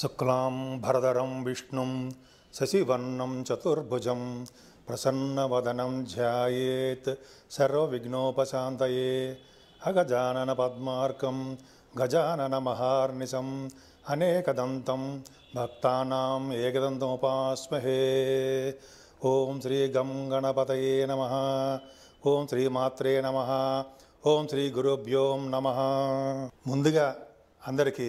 शुक्लां भरदरं विष्णुं शशिवर्णं चतुर्भुजं प्रसन्नवदनं ध्यायेत् सर्वविघ्नोपशान्तये अगजाननपद्मार्कं गजाननमहार्निशम् अनेकदन्तं भक्तानाम् एकदन्तमुपास्महे ॐ गणपतये नमः ॐ श्रीमात्रे नमः ॐ श्रीगुरुभ्यों नमः मुदि अन्दरिकी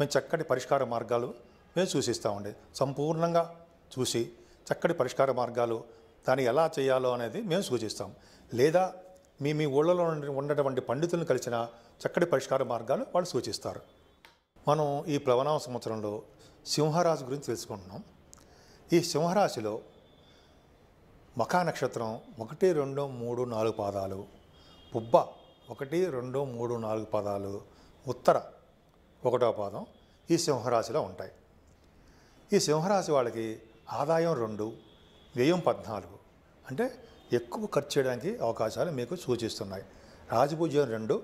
మేము చక్కటి పరిష్కార మార్గాలు మేము చూసిస్తూ ఉండే సంపూర్ణంగా చూసి చక్కటి పరిష్కార మార్గాలు దాన్ని ఎలా చేయాలో అనేది మేము సూచిస్తాం లేదా మీ మీ ఊళ్ళలో ఉండేటువంటి పండితులను కలిసిన చక్కటి పరిష్కార మార్గాలు వాళ్ళు సూచిస్తారు మనం ఈ ప్లవనామ సంవత్సరంలో సింహరాశి గురించి తెలుసుకుంటున్నాం ఈ సింహరాశిలో మఖా నక్షత్రం ఒకటి రెండు మూడు నాలుగు పాదాలు పుబ్బ ఒకటి రెండు మూడు నాలుగు పాదాలు ఉత్తర ఒకటో పాదం ఈ సింహరాశిలో ఉంటాయి ఈ సింహరాశి వాళ్ళకి ఆదాయం రెండు వ్యయం పద్నాలుగు అంటే ఎక్కువ ఖర్చు చేయడానికి అవకాశాలు మీకు సూచిస్తున్నాయి రాజపూజ్యం రెండు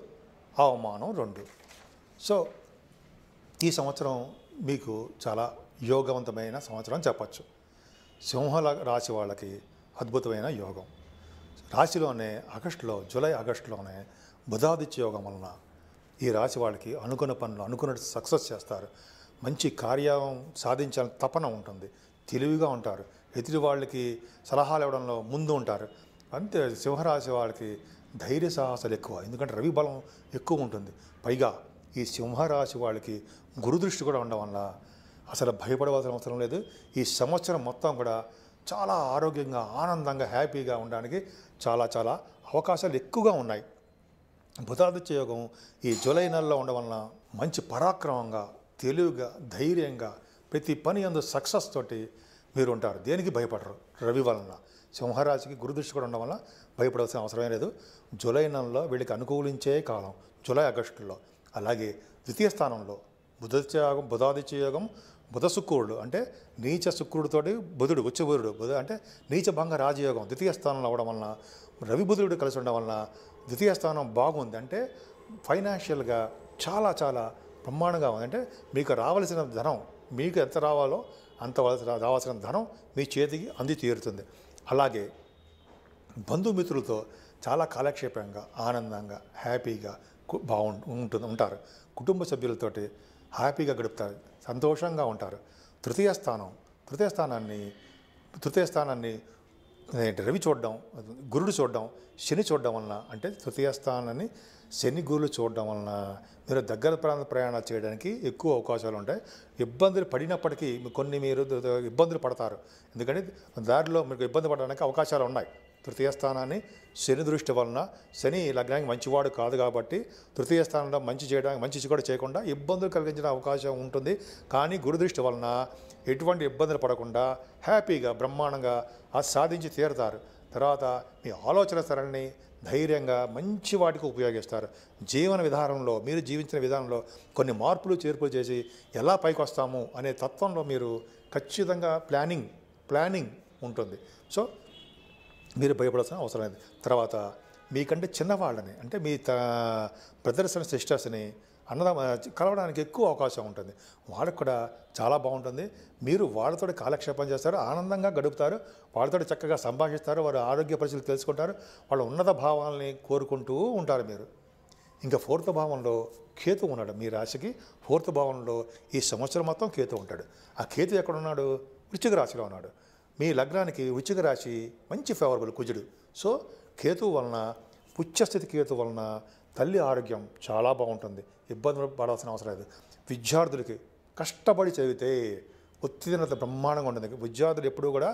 అవమానం రెండు సో ఈ సంవత్సరం మీకు చాలా యోగవంతమైన సంవత్సరం చెప్పచ్చు సింహ రాశి వాళ్ళకి అద్భుతమైన యోగం రాశిలోనే ఆగస్టులో జూలై ఆగస్టులోనే బుధాదిత్య యోగం వలన ఈ రాశి వాళ్ళకి అనుకున్న పనులు అనుకున్నట్టు సక్సెస్ చేస్తారు మంచి కార్యం సాధించాలని తపన ఉంటుంది తెలివిగా ఉంటారు ఎదుటి వాళ్ళకి సలహాలు ఇవ్వడంలో ముందు ఉంటారు అంతే సింహరాశి వాళ్ళకి ధైర్య సాహసాలు ఎక్కువ ఎందుకంటే రవి బలం ఎక్కువ ఉంటుంది పైగా ఈ సింహరాశి వాళ్ళకి గురుదృష్టి కూడా ఉండడం వల్ల అసలు భయపడవలసిన అవసరం లేదు ఈ సంవత్సరం మొత్తం కూడా చాలా ఆరోగ్యంగా ఆనందంగా హ్యాపీగా ఉండడానికి చాలా చాలా అవకాశాలు ఎక్కువగా ఉన్నాయి బుధాదిత్య యోగం ఈ జూలై నెలలో ఉండడం వలన మంచి పరాక్రమంగా తెలివిగా ధైర్యంగా ప్రతి పని అందు సక్సెస్ తోటి మీరు ఉంటారు దేనికి భయపడరు రవి వలన సింహరాశికి గురుదృష్టి కూడా ఉండడం వల్ల భయపడాల్సిన అవసరమే లేదు జూలై నెలలో వీళ్ళకి అనుకూలించే కాలం జూలై ఆగస్టులో అలాగే ద్వితీయ స్థానంలో యోగం బుధాదిత్య యోగం బుధ శుక్రుడు అంటే నీచ శుక్రుడితోటి బుధుడు ఉచ్చబుధుడు బుధ అంటే నీచభంగ రాజయోగం ద్వితీయ స్థానంలో అవ్వడం వలన రవి బుధుడు కలిసి ఉండడం వలన ద్వితీయ స్థానం బాగుంది అంటే ఫైనాన్షియల్గా చాలా చాలా బ్రహ్మాండంగా ఉంది అంటే మీకు రావాల్సిన ధనం మీకు ఎంత రావాలో అంత రావాల్సిన ధనం మీ చేతికి అంది తీరుతుంది అలాగే బంధుమిత్రులతో చాలా కాలక్షేపంగా ఆనందంగా హ్యాపీగా బాగు ఉంటుంది ఉంటారు కుటుంబ సభ్యులతోటి హ్యాపీగా గడుపుతారు సంతోషంగా ఉంటారు తృతీయ స్థానం తృతీయ స్థానాన్ని తృతీయ స్థానాన్ని అదేంటి రవి చూడడం గురుడు చూడడం శని చూడడం వలన అంటే తృతీయ స్థానాన్ని శని గురులు చూడడం వలన మీరు దగ్గర ప్రాంత ప్రయాణాలు చేయడానికి ఎక్కువ అవకాశాలు ఉంటాయి ఇబ్బందులు పడినప్పటికీ కొన్ని మీరు ఇబ్బందులు పడతారు ఎందుకంటే దారిలో మీకు ఇబ్బంది పడడానికి అవకాశాలు ఉన్నాయి తృతీయ స్థానాన్ని శని దృష్టి వలన శని లగ్నానికి మంచివాడు కాదు కాబట్టి తృతీయ స్థానంలో మంచి చేయడానికి మంచి కూడా చేయకుండా ఇబ్బందులు కలిగించిన అవకాశం ఉంటుంది కానీ గురు దృష్టి వలన ఎటువంటి ఇబ్బందులు పడకుండా హ్యాపీగా బ్రహ్మాండంగా అది సాధించి తీరుతారు తర్వాత మీ ఆలోచన సరళిని ధైర్యంగా మంచి వాటికి ఉపయోగిస్తారు జీవన విధానంలో మీరు జీవించిన విధానంలో కొన్ని మార్పులు చేర్పులు చేసి ఎలా పైకి వస్తాము అనే తత్వంలో మీరు ఖచ్చితంగా ప్లానింగ్ ప్లానింగ్ ఉంటుంది సో మీరు భయపడాల్సిన అవసరం లేదు తర్వాత మీకంటే చిన్నవాళ్ళని అంటే మీ బ్రదర్స్ అండ్ సిస్టర్స్ని అన్నదా కలవడానికి ఎక్కువ అవకాశం ఉంటుంది వాళ్ళకు కూడా చాలా బాగుంటుంది మీరు వాళ్ళతో కాలక్షేపం చేస్తారు ఆనందంగా గడుపుతారు వాళ్ళతో చక్కగా సంభాషిస్తారు వారు ఆరోగ్య పరిస్థితులు తెలుసుకుంటారు వాళ్ళ ఉన్నత భావాలని కోరుకుంటూ ఉంటారు మీరు ఇంకా ఫోర్త్ భావంలో కేతు ఉన్నాడు మీ రాశికి ఫోర్త్ భావంలో ఈ సంవత్సరం మొత్తం కేతు ఉంటాడు ఆ కేతు ఎక్కడున్నాడు వృశ్చిక రాశిలో ఉన్నాడు మీ లగ్నానికి వృచ్చిక రాశి మంచి ఫేవరబుల్ కుజుడు సో కేతువు వలన పుచ్చస్థితి కేతు వలన తల్లి ఆరోగ్యం చాలా బాగుంటుంది ఇబ్బందులు పడాల్సిన అవసరం లేదు విద్యార్థులకి కష్టపడి చదివితే ఉత్తీర్ణత బ్రహ్మాండంగా ఉంటుంది విద్యార్థులు ఎప్పుడూ కూడా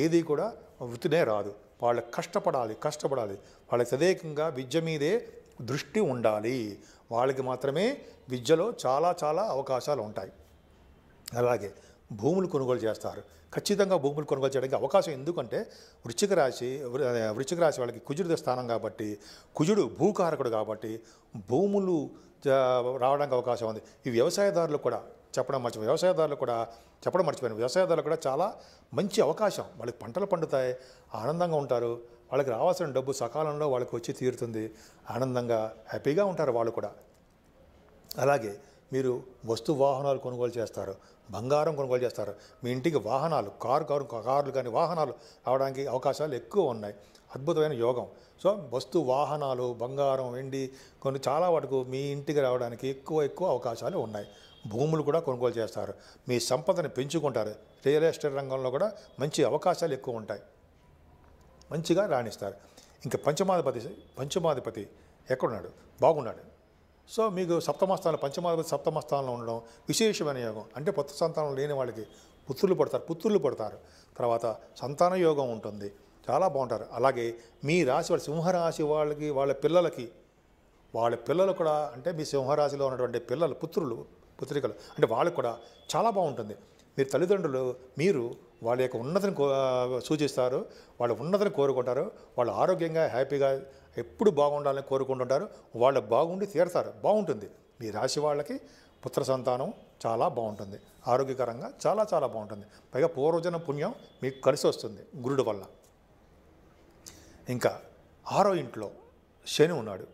ఏది కూడా వృత్తినే రాదు వాళ్ళకి కష్టపడాలి కష్టపడాలి వాళ్ళకి తదేకంగా విద్య మీదే దృష్టి ఉండాలి వాళ్ళకి మాత్రమే విద్యలో చాలా చాలా అవకాశాలు ఉంటాయి అలాగే భూములు కొనుగోలు చేస్తారు ఖచ్చితంగా భూములు కొనుగోలు చేయడానికి అవకాశం ఎందుకంటే వృశ్చిక రాశి వృశ్చిక రాశి వాళ్ళకి కుజుడి స్థానం కాబట్టి కుజుడు భూకారకుడు కాబట్టి భూములు రావడానికి అవకాశం ఉంది ఈ వ్యవసాయదారులు కూడా చెప్పడం మర్చిపోయి వ్యవసాయదారులు కూడా చెప్పడం మర్చిపోయిన వ్యవసాయదారులు కూడా చాలా మంచి అవకాశం వాళ్ళకి పంటలు పండుతాయి ఆనందంగా ఉంటారు వాళ్ళకి రావాల్సిన డబ్బు సకాలంలో వాళ్ళకి వచ్చి తీరుతుంది ఆనందంగా హ్యాపీగా ఉంటారు వాళ్ళు కూడా అలాగే మీరు వస్తు వాహనాలు కొనుగోలు చేస్తారు బంగారం కొనుగోలు చేస్తారు మీ ఇంటికి వాహనాలు కారు కారు కార్లు కానీ వాహనాలు రావడానికి అవకాశాలు ఎక్కువ ఉన్నాయి అద్భుతమైన యోగం సో వస్తు వాహనాలు బంగారం వెండి కొన్ని చాలా వాటికు మీ ఇంటికి రావడానికి ఎక్కువ ఎక్కువ అవకాశాలు ఉన్నాయి భూములు కూడా కొనుగోలు చేస్తారు మీ సంపదని పెంచుకుంటారు రియల్ ఎస్టేట్ రంగంలో కూడా మంచి అవకాశాలు ఎక్కువ ఉంటాయి మంచిగా రాణిస్తారు ఇంకా పంచమాధిపతి పంచమాధిపతి ఎక్కడున్నాడు బాగున్నాడు సో మీకు సప్తమ స్థానం పంచమాధిపతి సప్తమ స్థానంలో ఉండడం విశేషమైన యోగం అంటే కొత్త సంతానం లేని వాళ్ళకి పుత్రులు పడతారు పుత్రులు పడతారు తర్వాత సంతాన యోగం ఉంటుంది చాలా బాగుంటారు అలాగే మీ రాశి వాళ్ళ సింహరాశి వాళ్ళకి వాళ్ళ పిల్లలకి వాళ్ళ పిల్లలు కూడా అంటే మీ సింహరాశిలో ఉన్నటువంటి పిల్లలు పుత్రులు పుత్రికలు అంటే వాళ్ళకు కూడా చాలా బాగుంటుంది మీరు తల్లిదండ్రులు మీరు వాళ్ళ యొక్క ఉన్నతిని సూచిస్తారు వాళ్ళు ఉన్నతిని కోరుకుంటారు వాళ్ళు ఆరోగ్యంగా హ్యాపీగా ఎప్పుడు బాగుండాలని కోరుకుంటుంటారు వాళ్ళు బాగుండి తీరతారు బాగుంటుంది మీ రాశి వాళ్ళకి పుత్ర సంతానం చాలా బాగుంటుంది ఆరోగ్యకరంగా చాలా చాలా బాగుంటుంది పైగా పూర్వజన పుణ్యం మీకు కలిసి వస్తుంది గురుడు వల్ల ఇంకా ఆరో ఇంట్లో శని ఉన్నాడు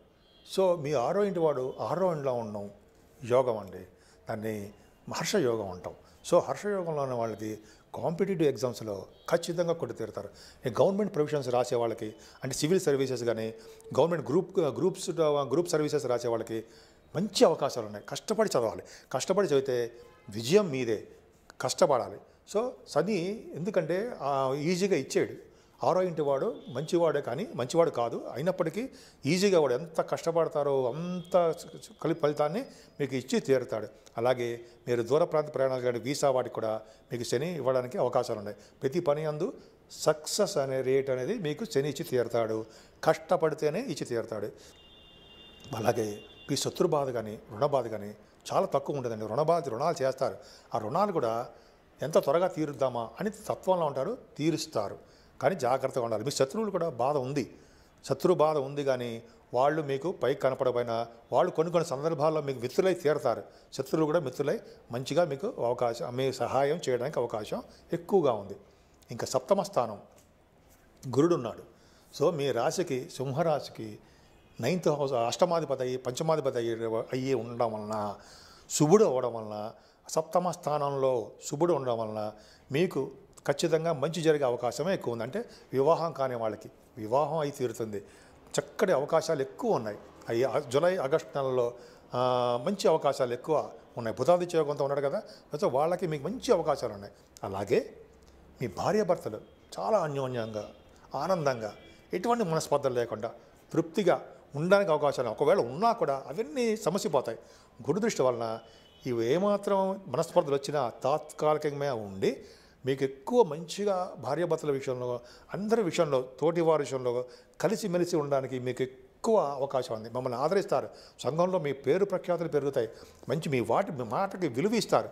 సో మీ ఆరో ఇంటి వాడు ఆరో ఇంట్లో ఉన్నాం యోగం అండి దాన్ని హర్షయోగం అంటాం సో హర్షయోగంలో ఉన్న వాళ్ళకి కాంపిటేటివ్ ఎగ్జామ్స్లో ఖచ్చితంగా కొట్టుతీరుతారు గవర్నమెంట్ ప్రొవిషన్స్ రాసే వాళ్ళకి అంటే సివిల్ సర్వీసెస్ కానీ government group groups group services రాసే వాళ్ళకి మంచి అవకాశాలు ఉన్నాయి కష్టపడి చదవాలి కష్టపడి చదివితే విజయం మీదే కష్టపడాలి సో సని ఎందుకంటే ఈజీగా ఇచ్చేడు ఆరో ఇంటి వాడు మంచివాడే కానీ మంచివాడు కాదు అయినప్పటికీ ఈజీగా వాడు ఎంత కష్టపడతారో అంత కలిపి ఫలితాన్ని మీకు ఇచ్చి తీరుతాడు అలాగే మీరు దూర ప్రాంత ప్రయాణాలు కానీ వీసా వాటికి కూడా మీకు శని ఇవ్వడానికి అవకాశాలు ఉన్నాయి ప్రతి పని అందు సక్సెస్ అనే రేట్ అనేది మీకు శని ఇచ్చి తీరుతాడు కష్టపడితేనే ఇచ్చి తీరుతాడు అలాగే మీ శత్రు బాధ కానీ రుణ బాధ కానీ చాలా తక్కువ ఉంటుందండి రుణ బాధ రుణాలు చేస్తారు ఆ రుణాలు కూడా ఎంత త్వరగా తీరుద్దామా అని తత్వంలో ఉంటారు తీరుస్తారు కానీ జాగ్రత్తగా ఉండాలి మీ శత్రువులు కూడా బాధ ఉంది శత్రు బాధ ఉంది కానీ వాళ్ళు మీకు పైకి కనపడపోయినా వాళ్ళు కొన్ని కొన్ని సందర్భాల్లో మీకు మిత్రులై తీరతారు శత్రువులు కూడా మిత్రులై మంచిగా మీకు అవకాశం మీ సహాయం చేయడానికి అవకాశం ఎక్కువగా ఉంది ఇంకా సప్తమ స్థానం గురుడు ఉన్నాడు సో మీ రాశికి సింహరాశికి నైన్త్ హౌస్ అష్టమాధిపతి అయ్యి పంచమాధిపతి అయ్యి అయ్యి ఉండడం వలన శుభుడు అవ్వడం వలన సప్తమ స్థానంలో శుభుడు ఉండడం వలన మీకు ఖచ్చితంగా మంచి జరిగే అవకాశమే ఎక్కువ ఉంది అంటే వివాహం కాని వాళ్ళకి వివాహం అయి తీరుతుంది చక్కటి అవకాశాలు ఎక్కువ ఉన్నాయి అవి జూలై ఆగస్టు నెలలో మంచి అవకాశాలు ఎక్కువ ఉన్నాయి బుధాదిత్య కొంత ఉన్నాడు కదా సో వాళ్ళకి మీకు మంచి అవకాశాలు ఉన్నాయి అలాగే మీ భార్యాభర్తలు చాలా అన్యోన్యంగా ఆనందంగా ఎటువంటి మనస్పర్ధలు లేకుండా తృప్తిగా ఉండడానికి అవకాశాలు ఒకవేళ ఉన్నా కూడా అవన్నీ సమస్య పోతాయి గురుదృష్టి వలన ఇవి ఏమాత్రం మనస్పర్ధలు వచ్చినా తాత్కాలికంగా ఉండి మీకు ఎక్కువ మంచిగా భార్యాభర్తల విషయంలో అందరి విషయంలో తోటి వారి విషయంలో కలిసిమెలిసి ఉండడానికి మీకు ఎక్కువ అవకాశం ఉంది మమ్మల్ని ఆదరిస్తారు సంఘంలో మీ పేరు ప్రఖ్యాతులు పెరుగుతాయి మంచి మీ వాటి మీ మాటకి విలువ ఇస్తారు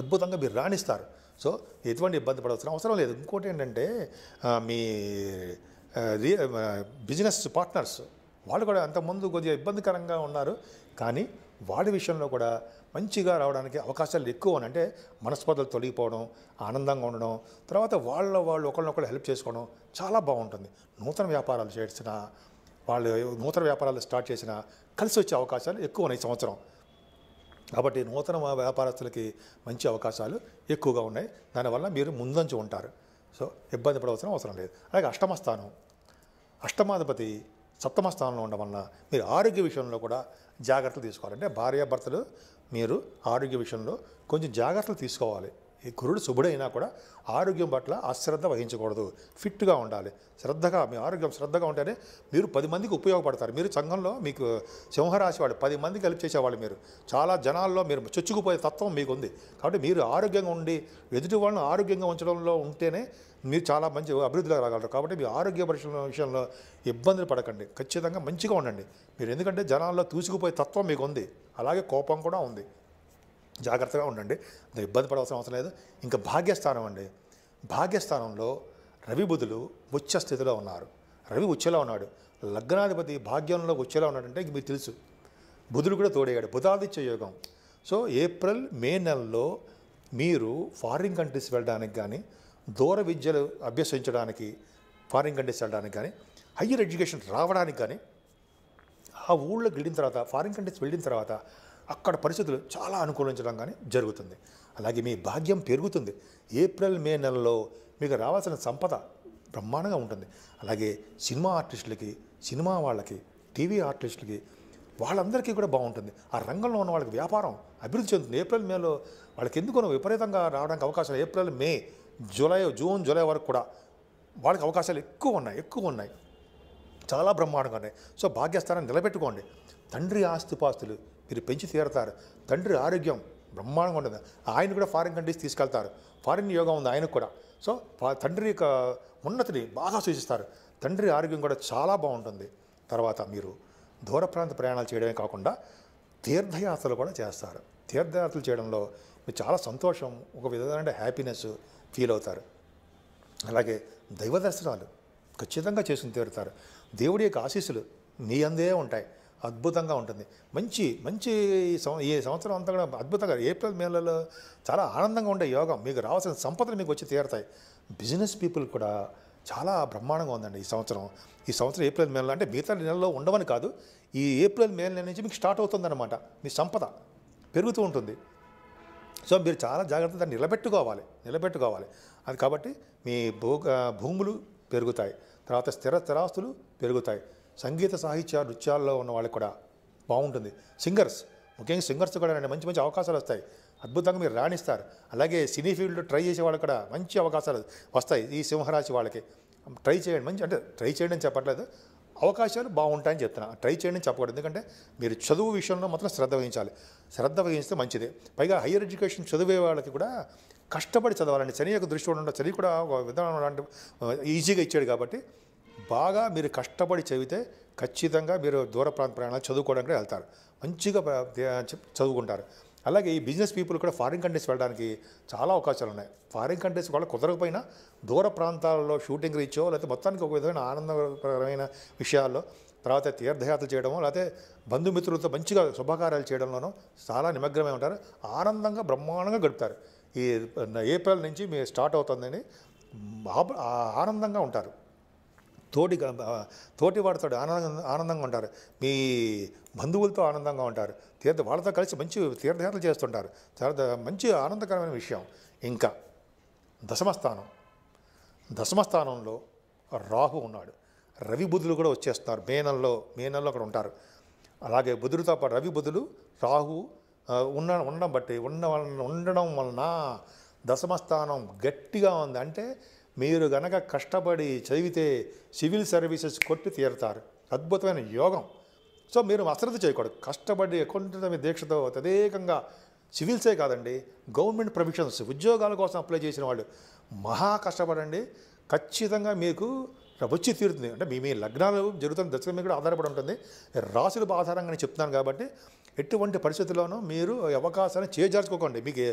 అద్భుతంగా మీరు రాణిస్తారు సో ఎటువంటి ఇబ్బంది పడవలసిన అవసరం లేదు ఇంకోటి ఏంటంటే మీ బిజినెస్ పార్ట్నర్స్ వాళ్ళు కూడా అంతకుముందు కొద్దిగా ఇబ్బందికరంగా ఉన్నారు కానీ వాడి విషయంలో కూడా మంచిగా రావడానికి అవకాశాలు ఎక్కువ అని అంటే మనస్పర్ధలు తొలగిపోవడం ఆనందంగా ఉండడం తర్వాత వాళ్ళ వాళ్ళు ఒకళ్ళనొకళ్ళు హెల్ప్ చేసుకోవడం చాలా బాగుంటుంది నూతన వ్యాపారాలు చేసిన వాళ్ళు నూతన వ్యాపారాలు స్టార్ట్ చేసిన కలిసి వచ్చే అవకాశాలు ఎక్కువ ఈ సంవత్సరం కాబట్టి నూతన వ్యాపారస్తులకి మంచి అవకాశాలు ఎక్కువగా ఉన్నాయి దానివల్ల మీరు ముందంచి ఉంటారు సో ఇబ్బంది పడవలసిన అవసరం లేదు అలాగే అష్టమ స్థానం అష్టమాధిపతి సప్తమ స్థానంలో ఉండడం వల్ల మీరు ఆరోగ్య విషయంలో కూడా జాగ్రత్తలు తీసుకోవాలి అంటే భార్యాభర్తలు మీరు ఆరోగ్య విషయంలో కొంచెం జాగ్రత్తలు తీసుకోవాలి ఈ కురుడు శుభుడైనా కూడా ఆరోగ్యం పట్ల అశ్రద్ధ వహించకూడదు ఫిట్గా ఉండాలి శ్రద్ధగా మీ ఆరోగ్యం శ్రద్ధగా ఉంటేనే మీరు పది మందికి ఉపయోగపడతారు మీరు సంఘంలో మీకు సింహరాశి వాళ్ళు పది మంది కలిపి చేసేవాళ్ళు మీరు చాలా జనాల్లో మీరు చొచ్చుకుపోయే తత్వం మీకు ఉంది కాబట్టి మీరు ఆరోగ్యంగా ఉండి ఎదుటి వాళ్ళని ఆరోగ్యంగా ఉంచడంలో ఉంటేనే మీరు చాలా మంచి అభివృద్ధిలో రాగలరు కాబట్టి మీ ఆరోగ్య పరిశీలన విషయంలో ఇబ్బందులు పడకండి ఖచ్చితంగా మంచిగా ఉండండి మీరు ఎందుకంటే జనాల్లో తూసుకుపోయే తత్వం మీకు ఉంది అలాగే కోపం కూడా ఉంది జాగ్రత్తగా ఉండండి అది ఇబ్బంది పడవలసిన అవసరం లేదు ఇంకా భాగ్యస్థానం అండి భాగ్యస్థానంలో రవి బుధులు ఉచ్చ స్థితిలో ఉన్నారు రవి ఉచ్చలో ఉన్నాడు లగ్నాధిపతి భాగ్యంలో ఉచ్చలో ఉన్నాడంటే మీకు తెలుసు బుధుడు కూడా తోడేయాడు బుధాదిత్య యోగం సో ఏప్రిల్ మే నెలలో మీరు ఫారిన్ కంట్రీస్ వెళ్ళడానికి కానీ దూర విద్యలు అభ్యసించడానికి ఫారిన్ కంట్రీస్ వెళ్ళడానికి కానీ హయ్యర్ ఎడ్యుకేషన్ రావడానికి కానీ ఆ ఊళ్ళో వెళ్ళిన తర్వాత ఫారిన్ కంట్రీస్ వెళ్ళిన తర్వాత అక్కడ పరిస్థితులు చాలా అనుకూలించడం కానీ జరుగుతుంది అలాగే మీ భాగ్యం పెరుగుతుంది ఏప్రిల్ మే నెలలో మీకు రావాల్సిన సంపద బ్రహ్మాండంగా ఉంటుంది అలాగే సినిమా ఆర్టిస్టులకి సినిమా వాళ్ళకి టీవీ ఆర్టిస్టులకి వాళ్ళందరికీ కూడా బాగుంటుంది ఆ రంగంలో ఉన్న వాళ్ళకి వ్యాపారం అభివృద్ధి చెందుతుంది ఏప్రిల్ మేలో వాళ్ళకి ఎందుకు విపరీతంగా రావడానికి అవకాశాలు April May July June July వరకు కూడా వాళ్ళకి అవకాశాలు ఎక్కువ ఉన్నాయి ఎక్కువ ఉన్నాయి చాలా బ్రహ్మాండంగా ఉన్నాయి సో భాగ్యస్థానం నిలబెట్టుకోండి తండ్రి ఆస్తిపాస్తులు మీరు పెంచి తీరతారు తండ్రి ఆరోగ్యం బ్రహ్మాండంగా ఉంటుంది ఆయన కూడా ఫారిన్ కంట్రీస్ తీసుకెళ్తారు ఫారిన్ యోగా ఉంది ఆయనకు కూడా సో తండ్రి యొక్క ఉన్నతిని బాగా సూచిస్తారు తండ్రి ఆరోగ్యం కూడా చాలా బాగుంటుంది తర్వాత మీరు దూర ప్రాంత ప్రయాణాలు చేయడమే కాకుండా తీర్థయాత్రలు కూడా చేస్తారు తీర్థయాత్రలు చేయడంలో మీరు చాలా సంతోషం ఒక విధమైన హ్యాపీనెస్ ఫీల్ అవుతారు అలాగే దైవ దర్శనాలు ఖచ్చితంగా చేసుకుని తీరుతారు దేవుడి యొక్క ఆశీస్సులు మీ అందే ఉంటాయి అద్భుతంగా ఉంటుంది మంచి మంచి ఈ సంవత్సరం అంతా కూడా అద్భుతంగా ఏప్రిల్ మేలలో చాలా ఆనందంగా ఉండే యోగం మీకు రావాల్సిన సంపదలు మీకు వచ్చి తీరతాయి బిజినెస్ పీపుల్ కూడా చాలా బ్రహ్మాండంగా ఉందండి ఈ సంవత్సరం ఈ సంవత్సరం ఏప్రిల్ మేలలో అంటే మిగతా నెలలో ఉండవని కాదు ఈ ఏప్రిల్ మే నెల నుంచి మీకు స్టార్ట్ అవుతుందన్నమాట మీ సంపద పెరుగుతూ ఉంటుంది సో మీరు చాలా జాగ్రత్తగా నిలబెట్టుకోవాలి నిలబెట్టుకోవాలి అది కాబట్టి మీ భూ భూములు పెరుగుతాయి తర్వాత స్థిర స్థిరాస్తులు పెరుగుతాయి సంగీత సాహిత్య నృత్యాల్లో ఉన్న వాళ్ళకి కూడా బాగుంటుంది సింగర్స్ ముఖ్యంగా సింగర్స్ కూడా మంచి మంచి అవకాశాలు వస్తాయి అద్భుతంగా మీరు రాణిస్తారు అలాగే సినీ ఫీల్డ్లో ట్రై చేసే వాళ్ళకి కూడా మంచి అవకాశాలు వస్తాయి ఈ సింహరాశి వాళ్ళకి ట్రై చేయండి మంచి అంటే ట్రై చేయండి అని చెప్పట్లేదు అవకాశాలు బాగుంటాయని చెప్తున్నా ట్రై చేయండి చెప్పకూడదు ఎందుకంటే మీరు చదువు విషయంలో మాత్రం శ్రద్ధ వహించాలి శ్రద్ధ వహిస్తే మంచిదే పైగా హయ్యర్ ఎడ్యుకేషన్ చదివే వాళ్ళకి కూడా కష్టపడి చదవాలండి శని యొక్క దృష్టి ఉండడం శని కూడా ఒక విధానం ఈజీగా ఇచ్చాడు కాబట్టి బాగా మీరు కష్టపడి చదివితే ఖచ్చితంగా మీరు దూర ప్రాంత ప్రయాణాలు చదువుకోవడానికి వెళ్తారు మంచిగా చదువుకుంటారు అలాగే ఈ బిజినెస్ పీపుల్ కూడా ఫారిన్ కంట్రీస్ వెళ్ళడానికి చాలా అవకాశాలు ఉన్నాయి ఫారిన్ కంట్రీస్ వాళ్ళు కుదరకపోయినా దూర ప్రాంతాలలో షూటింగ్ రీచో లేకపోతే మొత్తానికి ఒక విధమైన ఆనందకరమైన విషయాల్లో తర్వాత తీర్థయాత్ర చేయడము లేకపోతే బంధుమిత్రులతో మంచిగా శుభకార్యాలు చేయడంలోనూ చాలా నిమగ్నమై ఉంటారు ఆనందంగా బ్రహ్మాండంగా గడుపుతారు ఈ ఏప్రిల్ నుంచి మీ స్టార్ట్ అవుతుందని ఆనందంగా ఉంటారు తోటి తోటి వాడితో ఆనందంగా ఆనందంగా ఉంటారు మీ బంధువులతో ఆనందంగా ఉంటారు తీర్థ వాళ్ళతో కలిసి మంచి తీర్థయాత్రలు చేస్తుంటారు చాలా మంచి ఆనందకరమైన విషయం ఇంకా దశమస్థానం దశమస్థానంలో రాహు ఉన్నాడు రవి బుధులు కూడా వచ్చేస్తున్నారు మే నెలలో మే నెలలో అక్కడ ఉంటారు అలాగే బుధుడితో పాటు రవి బుధులు రాహు ఉన్న ఉండడం బట్టి ఉన్న ఉండడం వలన దశమస్థానం గట్టిగా ఉంది అంటే మీరు గనక కష్టపడి చదివితే సివిల్ సర్వీసెస్ కొట్టి తీరుతారు అద్భుతమైన యోగం సో మీరు అశ్రద్ధ చేయకూడదు కష్టపడి అకౌంటమి దీక్షతో తదేకంగా సివిల్సే కాదండి గవర్నమెంట్ ప్రొఫెషన్స్ ఉద్యోగాల కోసం అప్లై చేసిన వాళ్ళు మహా కష్టపడండి ఖచ్చితంగా మీకు వచ్చి తీరుతుంది అంటే మీ మీ లగ్నాలు జరుగుతున్న దశల మీద కూడా ఆధారపడి ఉంటుంది రాశుల నేను చెప్తున్నాను కాబట్టి ఎటువంటి పరిస్థితుల్లోనూ మీరు అవకాశాన్ని చేజార్చుకోకండి మీకు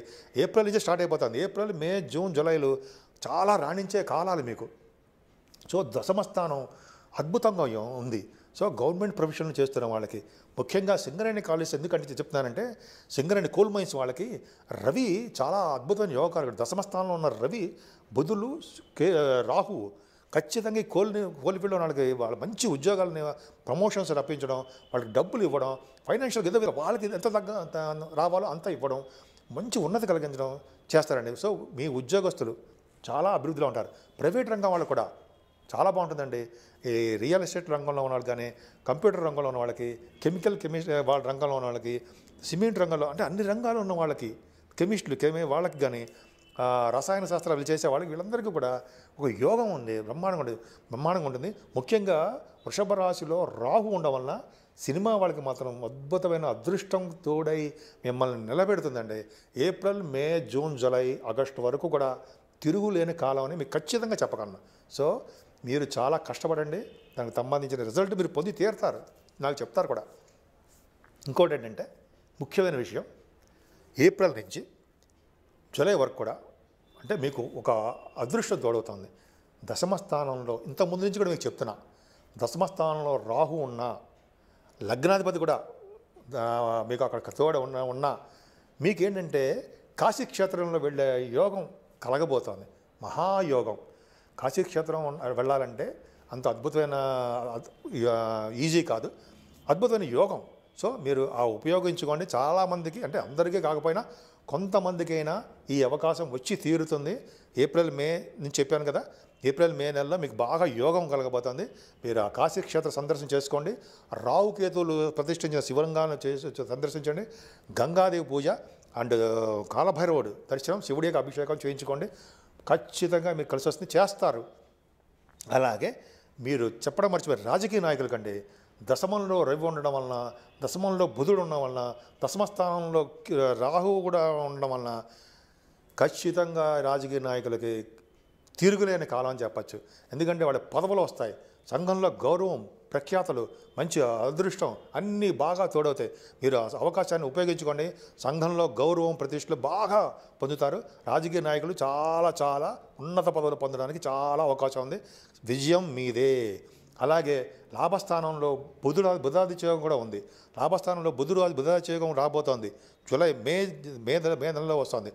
ఏప్రిల్ నుంచి స్టార్ట్ అయిపోతుంది ఏప్రిల్ మే జూన్ జూలైలు చాలా రాణించే కాలాలు మీకు సో దశమస్థానం అద్భుతంగా ఉంది సో గవర్నమెంట్ ప్రొఫెషన్లు చేస్తున్న వాళ్ళకి ముఖ్యంగా సింగరేణి కాలేజ్ ఎందుకంటే చెప్తున్నానంటే సింగరేణి కోల్ మైన్స్ వాళ్ళకి రవి చాలా అద్భుతమైన యోగకారకుడు దశమస్థానంలో ఉన్న రవి బుధులు కే రాహు ఖచ్చితంగా ఈ కోల్ని కోల్ఫీల్డ్లో వాళ్ళకి వాళ్ళ మంచి ఉద్యోగాలని ప్రమోషన్స్ రప్పించడం వాళ్ళకి డబ్బులు ఇవ్వడం ఫైనాన్షియల్ ఏదో వాళ్ళకి ఎంత తగ్గ రావాలో అంత ఇవ్వడం మంచి ఉన్నతి కలిగించడం చేస్తారండి సో మీ ఉద్యోగస్తులు చాలా అభివృద్ధిలో ఉంటారు ప్రైవేట్ రంగం వాళ్ళు కూడా చాలా బాగుంటుందండి ఈ రియల్ ఎస్టేట్ రంగంలో ఉన్న వాళ్ళు కానీ కంప్యూటర్ రంగంలో ఉన్న వాళ్ళకి కెమికల్ కెమిస్ట్ వాళ్ళ రంగంలో ఉన్న వాళ్ళకి సిమెంట్ రంగంలో అంటే అన్ని రంగాలు ఉన్న వాళ్ళకి కెమిస్టులు కెమి వాళ్ళకి కానీ రసాయన శాస్త్రాలు చేసే వాళ్ళకి వీళ్ళందరికీ కూడా ఒక యోగం ఉంది బ్రహ్మాండంగా ఉంటుంది బ్రహ్మాండంగా ఉంటుంది ముఖ్యంగా వృషభ రాశిలో రాహు ఉండడం వలన సినిమా వాళ్ళకి మాత్రం అద్భుతమైన అదృష్టం తోడై మిమ్మల్ని నిలబెడుతుందండి April May June July August వరకు కూడా తిరుగులేని కాలం అని మీకు ఖచ్చితంగా చెప్పగలను సో మీరు చాలా కష్టపడండి దానికి సంబంధించిన రిజల్ట్ మీరు పొంది తీరుతారు నాకు చెప్తారు కూడా ఇంకోటి ఏంటంటే ముఖ్యమైన విషయం ఏప్రిల్ నుంచి జూలై వరకు కూడా అంటే మీకు ఒక అదృష్టం తోడవుతుంది దశమస్థానంలో ఇంతకుముందు నుంచి కూడా మీకు చెప్తున్నా దశమస్థానంలో రాహు ఉన్న లగ్నాధిపతి కూడా మీకు అక్కడ తోడ ఉన్న ఉన్నా మీకేంటంటే కాశీక్షేత్రంలో వెళ్ళే యోగం కలగబోతోంది మహాయోగం కాశీక్షేత్రం వెళ్ళాలంటే అంత అద్భుతమైన ఈజీ కాదు అద్భుతమైన యోగం సో మీరు ఆ ఉపయోగించుకోండి చాలామందికి అంటే అందరికీ కాకపోయినా కొంతమందికైనా ఈ అవకాశం వచ్చి తీరుతుంది ఏప్రిల్ మే నేను చెప్పాను కదా ఏప్రిల్ మే నెలలో మీకు బాగా యోగం కలగబోతుంది మీరు ఆ కాశీక్షేత్ర సందర్శన చేసుకోండి రావుకేతువులు ప్రతిష్ఠించిన శివలింగాన్ని చేసి సందర్శించండి గంగాదేవి పూజ అండ్ కాలభైరవుడు దర్శనం శివుడి యొక్క అభిషేకం చేయించుకోండి ఖచ్చితంగా మీరు కలిసి వస్తుంది చేస్తారు అలాగే మీరు చెప్పడం మర్చిపోయారు రాజకీయ నాయకుల కంటే దశమంలో రవి ఉండడం వలన దశమంలో బుధుడు ఉండడం వలన దశమస్థానంలో రాహువు కూడా ఉండడం వలన ఖచ్చితంగా రాజకీయ నాయకులకి తిరుగులేని కాలం అని చెప్పచ్చు ఎందుకంటే వాళ్ళ పదవులు వస్తాయి సంఘంలో గౌరవం ప్రఖ్యాతలు మంచి అదృష్టం అన్నీ బాగా తోడవుతాయి మీరు అవకాశాన్ని ఉపయోగించుకోండి సంఘంలో గౌరవం ప్రతిష్టలు బాగా పొందుతారు రాజకీయ నాయకులు చాలా చాలా ఉన్నత పదవులు పొందడానికి చాలా అవకాశం ఉంది విజయం మీదే అలాగే లాభస్థానంలో బుధుడు బుధాదిత్యోగం కూడా ఉంది లాభస్థానంలో బుధుడు బుధాదిత్యోగం రాబోతోంది జూలై మే మే మే నెలలో వస్తుంది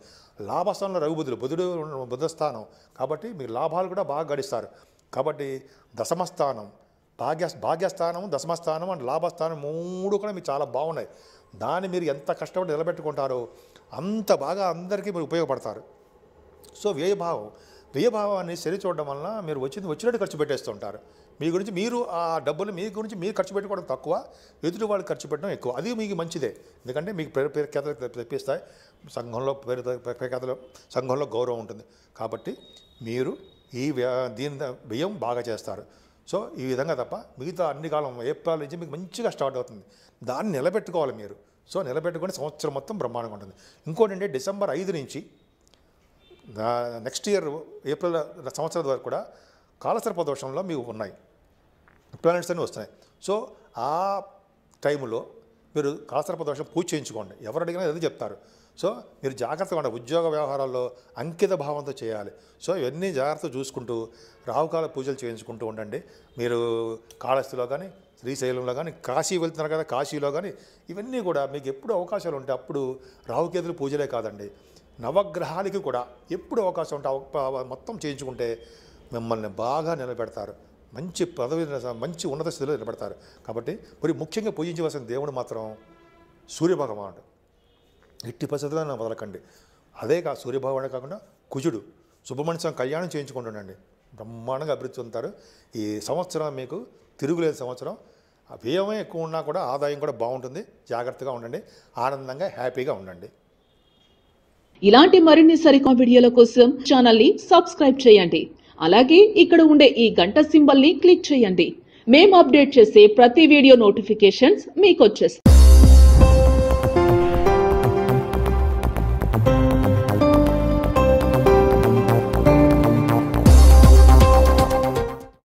లాభస్థానంలో రఘుబుధుడు బుధుడు బుధస్థానం కాబట్టి మీరు లాభాలు కూడా బాగా గడిస్తారు కాబట్టి దశమస్థానం భాగ్య భాగ్యస్థానం దశమస్థానం అండ్ లాభస్థానం మూడు కూడా మీకు చాలా బాగున్నాయి దాన్ని మీరు ఎంత కష్టపడి నిలబెట్టుకుంటారో అంత బాగా అందరికీ మీరు ఉపయోగపడతారు సో వ్యయభావం వ్యయభావాన్ని సరి చూడడం వలన మీరు వచ్చింది వచ్చినట్టు ఖర్చు పెట్టేస్తుంటారు మీ గురించి మీరు ఆ డబ్బులు మీ గురించి మీరు ఖర్చు పెట్టుకోవడం తక్కువ ఎదుటి వాళ్ళు ఖర్చు పెట్టడం ఎక్కువ అది మీకు మంచిదే ఎందుకంటే మీకు పేరు పేరు కథలు తెప్పిస్తాయి సంఘంలో పేరు కథలు సంఘంలో గౌరవం ఉంటుంది కాబట్టి మీరు ఈ దీని వ్యయం బాగా చేస్తారు సో ఈ విధంగా తప్ప మిగతా అన్ని కాలం ఏప్రిల్ నుంచి మీకు మంచిగా స్టార్ట్ అవుతుంది దాన్ని నిలబెట్టుకోవాలి మీరు సో నిలబెట్టుకుని సంవత్సరం మొత్తం బ్రహ్మాండంగా ఉంటుంది ఇంకోటి అంటే డిసెంబర్ ఐదు నుంచి నెక్స్ట్ ఇయర్ ఏప్రిల్ సంవత్సరం వరకు కూడా కాలసర్ప దోషంలో మీకు ఉన్నాయి ప్లానెట్స్ అన్నీ వస్తున్నాయి సో ఆ టైంలో మీరు కాలసర్ప దోషం పూజ చేయించుకోండి ఎవరు అడిగినా ఎందుకు చెప్తారు సో మీరు జాగ్రత్తగా ఉండాలి ఉద్యోగ వ్యవహారాల్లో అంకిత భావంతో చేయాలి సో ఇవన్నీ జాగ్రత్త చూసుకుంటూ రావుకాల పూజలు చేయించుకుంటూ ఉండండి మీరు కాళహస్తిలో కానీ శ్రీశైలంలో కానీ కాశీ వెళ్తున్నారు కదా కాశీలో కానీ ఇవన్నీ కూడా మీకు ఎప్పుడు అవకాశాలు ఉంటే అప్పుడు రావుకేతులు పూజలే కాదండి నవగ్రహాలకి కూడా ఎప్పుడు అవకాశం ఉంటే మొత్తం చేయించుకుంటే మిమ్మల్ని బాగా నిలబెడతారు మంచి పదవి మంచి ఉన్నత స్థితిలో నిలబెడతారు కాబట్టి మరి ముఖ్యంగా పూజించవలసిన దేవుడు మాత్రం సూర్యభగవానుడు ఎట్టి పరిస్థితుల్లో నన్ను వదలకండి అదే కాదు సూర్యభగవాడు కాకుండా కుజుడు సుబ్రహ్మణ్య స్వామి కళ్యాణం చేయించుకుంటుండండి బ్రహ్మాండంగా అభివృద్ధి చెందుతారు ఈ సంవత్సరం మీకు తిరుగులేదు సంవత్సరం వ్యయమే ఎక్కువ ఉన్నా కూడా ఆదాయం కూడా బాగుంటుంది జాగ్రత్తగా ఉండండి ఆనందంగా హ్యాపీగా ఉండండి ఇలాంటి మరిన్ని సరికొత్త వీడియోల కోసం ఛానల్ ని సబ్స్క్రైబ్ చేయండి అలాగే ఇక్కడ ఉండే ఈ గంట సింబల్ ని క్లిక్ చేయండి మేము అప్డేట్ చేసే ప్రతి వీడియో నోటిఫికేషన్స్ మీకు వచ్చేస్తాయి